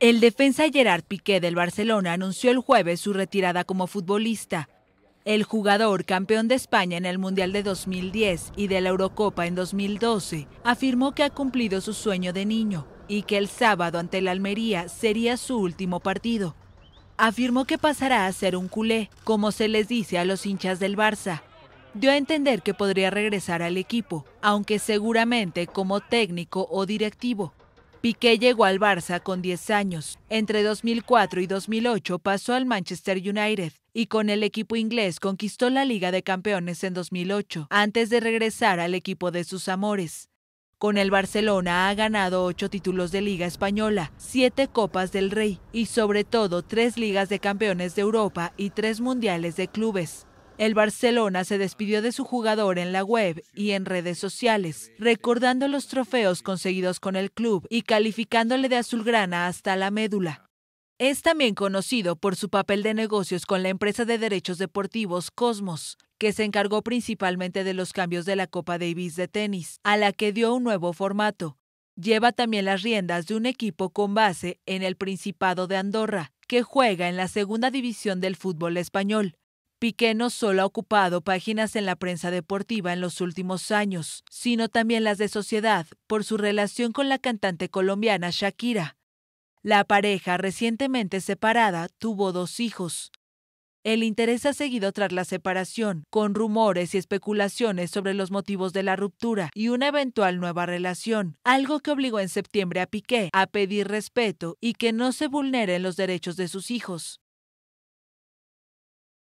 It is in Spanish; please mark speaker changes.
Speaker 1: El defensa Gerard Piqué del Barcelona anunció el jueves su retirada como futbolista. El jugador, campeón de España en el Mundial de 2010 y de la Eurocopa en 2012, afirmó que ha cumplido su sueño de niño y que el sábado ante el Almería sería su último partido. Afirmó que pasará a ser un culé, como se les dice a los hinchas del Barça. Dio a entender que podría regresar al equipo, aunque seguramente como técnico o directivo. Piqué llegó al Barça con 10 años. Entre 2004 y 2008 pasó al Manchester United y con el equipo inglés conquistó la Liga de Campeones en 2008, antes de regresar al equipo de sus amores. Con el Barcelona ha ganado ocho títulos de Liga Española, siete Copas del Rey y sobre todo tres Ligas de Campeones de Europa y tres Mundiales de Clubes. El Barcelona se despidió de su jugador en la web y en redes sociales, recordando los trofeos conseguidos con el club y calificándole de azulgrana hasta la médula. Es también conocido por su papel de negocios con la empresa de derechos deportivos Cosmos, que se encargó principalmente de los cambios de la Copa Davis de tenis, a la que dio un nuevo formato. Lleva también las riendas de un equipo con base en el Principado de Andorra, que juega en la segunda división del fútbol español. Piqué no solo ha ocupado páginas en la prensa deportiva en los últimos años, sino también las de sociedad por su relación con la cantante colombiana Shakira. La pareja, recientemente separada, tuvo dos hijos. El interés ha seguido tras la separación, con rumores y especulaciones sobre los motivos de la ruptura y una eventual nueva relación, algo que obligó en septiembre a Piqué a pedir respeto y que no se vulneren los derechos de sus hijos.